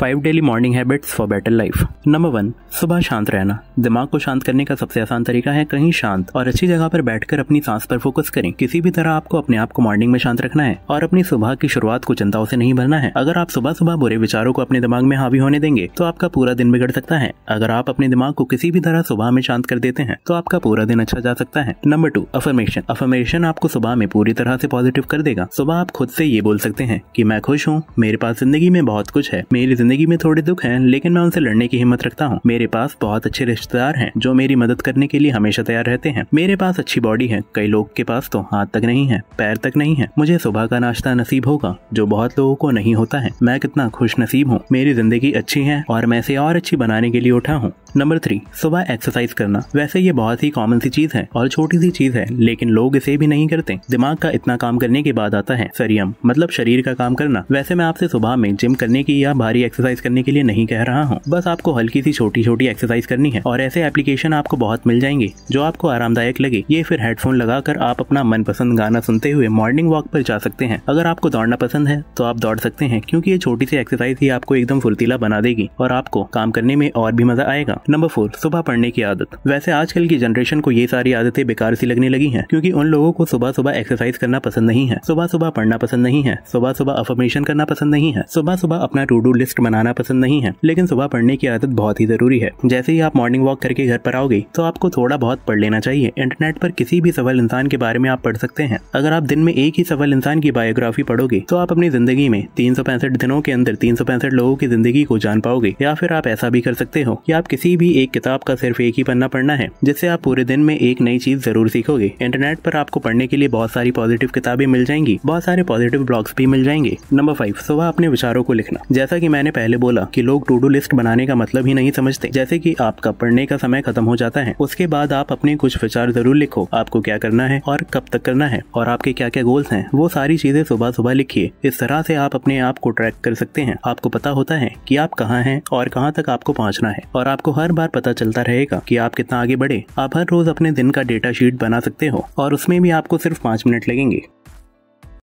five daily morning habits for better life number one सुबह शांत रहना दिमाग को शांत करने का सबसे आसान तरीका है कहीं शांत और अच्छी जगह पर बैठकर अपनी सांस पर फोकस करें किसी भी तरह आपको अपने आप को मॉर्निंग में शांत रखना है और अपनी सुबह की शुरुआत को चिंताओं से नहीं भरना है अगर आप सुबह सुबह बुरे विचारों को अपने दिमाग में हावी होने देंगे तो आपका पूरा दिन बिगड़ सकता है अगर आप अपने दिमाग को किसी भी तरह सुबह में शांत कर देते हैं तो आपका पूरा दिन अच्छा जा सकता है नंबर टू अफर्मेशन अफर्मेशन आपको सुबह में पूरी तरह से पॉजिटिव कर देगा सुबह आप खुद से ये बोल सकते हैं कि मैं खुश हूँ मेरे पास जिंदगी में बहुत कुछ है मेरी जिंदगी में थोड़े दुख हैं लेकिन मैं उनसे लड़ने की हिम्मत रखता हूँ मेरे पास बहुत अच्छे रिश्तेदार हैं जो मेरी मदद करने के लिए हमेशा तैयार रहते हैं मेरे पास अच्छी बॉडी है कई लोग के पास तो हाथ तक नहीं है पैर तक नहीं है मुझे सुबह का नाश्ता नसीब होगा जो बहुत लोगों को नहीं होता है मैं कितना खुश नसीब हूँ मेरी जिंदगी अच्छी है और मैं इसे और अच्छी बनाने के लिए उठा हूँ नंबर थ्री सुबह एक्सरसाइज करना वैसे ये बहुत ही कॉमन सी चीज है और छोटी सी चीज है लेकिन लोग इसे भी नहीं करते दिमाग का इतना काम करने के बाद आता है सरियम मतलब शरीर का काम करना वैसे मैं आपसे सुबह में जिम करने की या भारी एक्सरसाइज करने के लिए नहीं कह रहा हूँ बस आपको हल्की सी छोटी छोटी एक्सरसाइज करनी है और ऐसे एप्लीकेशन आपको बहुत मिल जाएंगे जो आपको आरामदायक लगे ये फिर हेडफोन लगाकर आप अपना मनपसंद गाना सुनते हुए मॉर्निंग वॉक पर जा सकते हैं अगर आपको दौड़ना पसंद है तो आप दौड़ सकते हैं क्योंकि ये छोटी सी एक्सरसाइज ही आपको एकदम फुर्तीला बना देगी और आपको काम करने में और भी मजा आएगा नंबर फोर सुबह पढ़ने की आदत वैसे आजकल की जनरेशन को ये सारी आदतें बेकार सी लगने लगी हैं क्योंकि उन लोगों को सुबह सुबह एक्सरसाइज करना पसंद नहीं है सुबह सुबह पढ़ना पसंद नहीं है सुबह सुबह अफर्मेशन करना पसंद नहीं है सुबह सुबह अपना टू डू लिस्ट लिस्ट बनाना पसंद नहीं है लेकिन सुबह पढ़ने की आदत बहुत ही जरूरी है जैसे ही आप मॉर्निंग वॉक करके घर पर आओगे तो आपको थोड़ा बहुत पढ़ लेना चाहिए इंटरनेट पर किसी भी सफल इंसान के बारे में आप पढ़ सकते हैं अगर आप दिन में एक ही सफल इंसान की बायोग्राफी पढ़ोगे तो आप अपनी जिंदगी में तीन दिनों के अंदर तीन लोगों की जिंदगी को जान पाओगे या फिर आप ऐसा भी कर सकते हो कि आप किसी भी एक किताब का सिर्फ एक ही पन्ना पढ़ना है जिससे आप पूरे दिन में एक नई चीज जरूर सीखोगे इंटरनेट पर आपको पढ़ने के लिए बहुत सारी पॉजिटिव किताबें मिल जाएंगी बहुत सारे पॉजिटिव ब्लॉग्स भी मिल जाएंगे नंबर फाइव सुबह अपने विचारों को लिखना जैसा की मैंने मैंने पहले बोला कि लोग टू डू लिस्ट बनाने का मतलब ही नहीं समझते जैसे कि आपका पढ़ने का समय खत्म हो जाता है उसके बाद आप अपने कुछ विचार जरूर लिखो आपको क्या करना है और कब तक करना है और आपके क्या क्या गोल्स हैं वो सारी चीजें सुबह सुबह लिखिए इस तरह से आप अपने आप को ट्रैक कर सकते हैं आपको पता होता है की आप कहाँ हैं और कहाँ तक आपको पहुँचना है और आपको हर बार पता चलता रहेगा कि आप कितना आगे बढ़े आप हर रोज अपने दिन का डेटा शीट बना सकते हो और उसमें भी आपको सिर्फ पाँच मिनट लगेंगे